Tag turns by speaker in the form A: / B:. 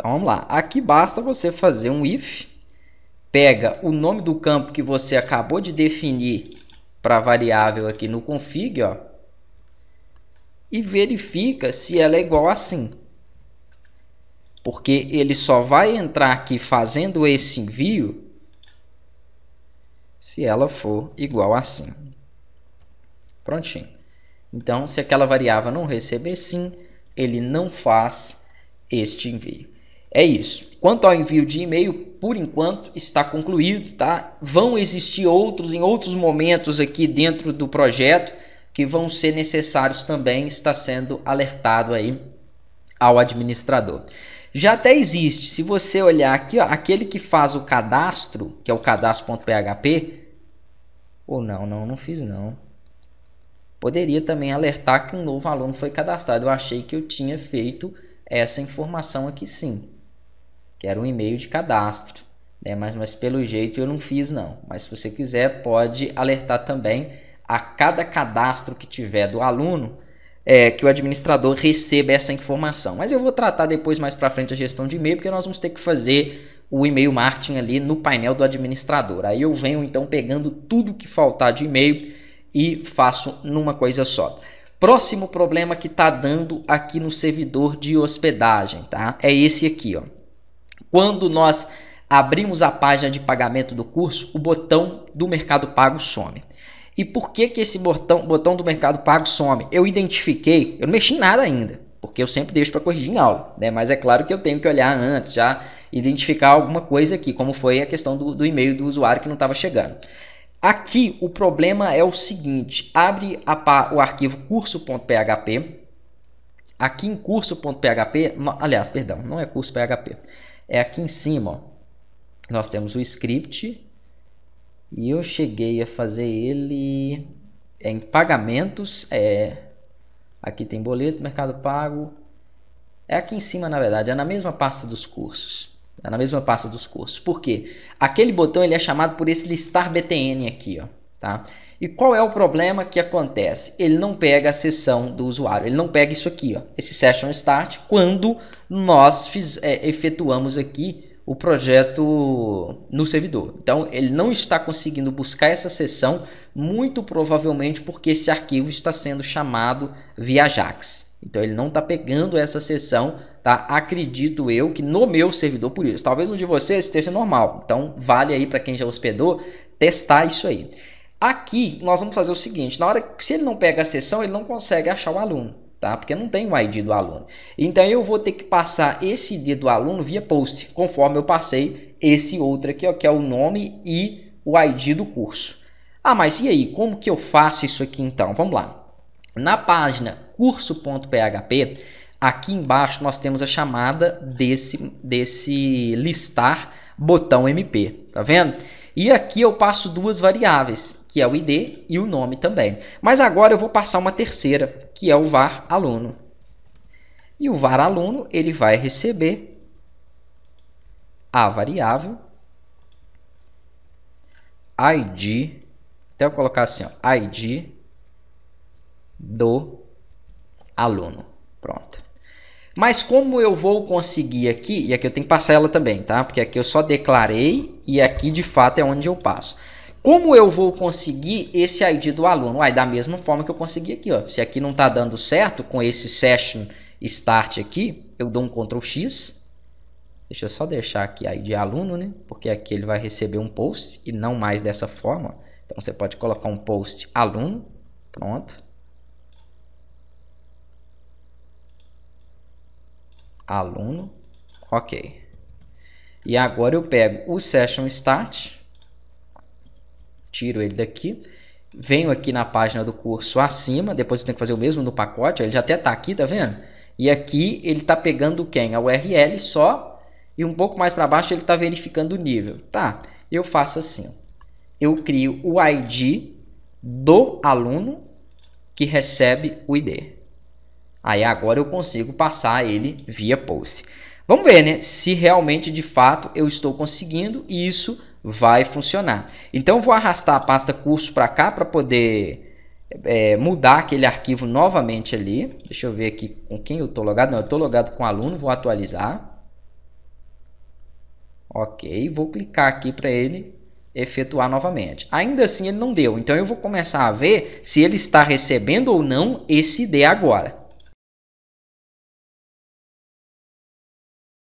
A: Então vamos lá. Aqui basta você fazer um if, pega o nome do campo que você acabou de definir para a variável aqui no config, ó, e verifica se ela é igual a sim. Porque ele só vai entrar aqui fazendo esse envio se ela for igual a sim. Prontinho. Então, se aquela variável não receber sim, ele não faz este envio. É isso. Quanto ao envio de e-mail, por enquanto está concluído, tá? Vão existir outros em outros momentos aqui dentro do projeto que vão ser necessários também, está sendo alertado aí ao administrador. Já até existe, se você olhar aqui, ó, aquele que faz o cadastro, que é o cadastro.php, ou não, não, não fiz não. Poderia também alertar que um novo aluno foi cadastrado. Eu achei que eu tinha feito essa informação aqui sim que era um e-mail de cadastro. Né? Mas, mas pelo jeito eu não fiz não. Mas se você quiser pode alertar também a cada cadastro que tiver do aluno é, que o administrador receba essa informação. Mas eu vou tratar depois mais para frente a gestão de e-mail porque nós vamos ter que fazer o e-mail marketing ali no painel do administrador. Aí eu venho então pegando tudo que faltar de e-mail e faço numa coisa só. Próximo problema que está dando aqui no servidor de hospedagem, tá? É esse aqui, ó. Quando nós abrimos a página de pagamento do curso, o botão do Mercado Pago some. E por que, que esse botão, botão do Mercado Pago some? Eu identifiquei, eu não mexi em nada ainda, porque eu sempre deixo para corrigir em aula, né? mas é claro que eu tenho que olhar antes, já identificar alguma coisa aqui, como foi a questão do, do e-mail do usuário que não estava chegando. Aqui o problema é o seguinte: abre a, o arquivo curso.php. Aqui em curso.php, aliás, perdão, não é curso.php é aqui em cima. Ó. Nós temos o script e eu cheguei a fazer ele em pagamentos. É, aqui tem boleto, mercado pago. É aqui em cima, na verdade, é na mesma pasta dos cursos. É na mesma pasta dos cursos. Por quê? Aquele botão ele é chamado por esse listar BTN aqui, ó. Tá? E qual é o problema que acontece? Ele não pega a sessão do usuário, ele não pega isso aqui, ó, esse session start, quando nós fiz, é, efetuamos aqui o projeto no servidor. Então ele não está conseguindo buscar essa sessão, muito provavelmente porque esse arquivo está sendo chamado via Ajax. Então ele não está pegando essa sessão, tá? Acredito eu que no meu servidor por isso. Talvez no de vocês esteja normal. Então vale aí para quem já hospedou testar isso aí. Aqui nós vamos fazer o seguinte, na hora que se ele não pega a sessão, ele não consegue achar o aluno, tá? Porque não tem o ID do aluno. Então eu vou ter que passar esse ID do aluno via post, conforme eu passei esse outro aqui, ó, que é o nome e o ID do curso. Ah, mas e aí, como que eu faço isso aqui então? Vamos lá. Na página curso.php, aqui embaixo nós temos a chamada desse, desse listar botão MP, tá vendo? E aqui eu passo duas variáveis que é o ID e o nome também. Mas agora eu vou passar uma terceira, que é o var aluno. E o var aluno, ele vai receber a variável id, até então, eu colocar assim, ó, id do aluno. Pronto. Mas como eu vou conseguir aqui, e aqui eu tenho que passar ela também, tá? Porque aqui eu só declarei e aqui de fato é onde eu passo. Como eu vou conseguir esse ID do aluno? Uai, da mesma forma que eu consegui aqui. Ó. Se aqui não está dando certo com esse session start aqui, eu dou um Ctrl X. Deixa eu só deixar aqui ID aluno, né? Porque aqui ele vai receber um post e não mais dessa forma. Então você pode colocar um post aluno. Pronto. Aluno. Ok. E agora eu pego o session start tiro ele daqui, venho aqui na página do curso acima, depois eu tenho que fazer o mesmo no pacote, ele já até está aqui, tá vendo? E aqui ele está pegando quem? A URL só, e um pouco mais para baixo ele está verificando o nível. Tá, eu faço assim, eu crio o ID do aluno que recebe o ID. Aí agora eu consigo passar ele via post. Vamos ver, né? Se realmente de fato eu estou conseguindo isso vai funcionar. Então vou arrastar a pasta curso para cá para poder é, mudar aquele arquivo novamente ali. Deixa eu ver aqui com quem eu estou logado. Não, eu estou logado com aluno, vou atualizar. Ok, vou clicar aqui para ele efetuar novamente. Ainda assim ele não deu, então eu vou começar a ver se ele está recebendo ou não esse ID agora.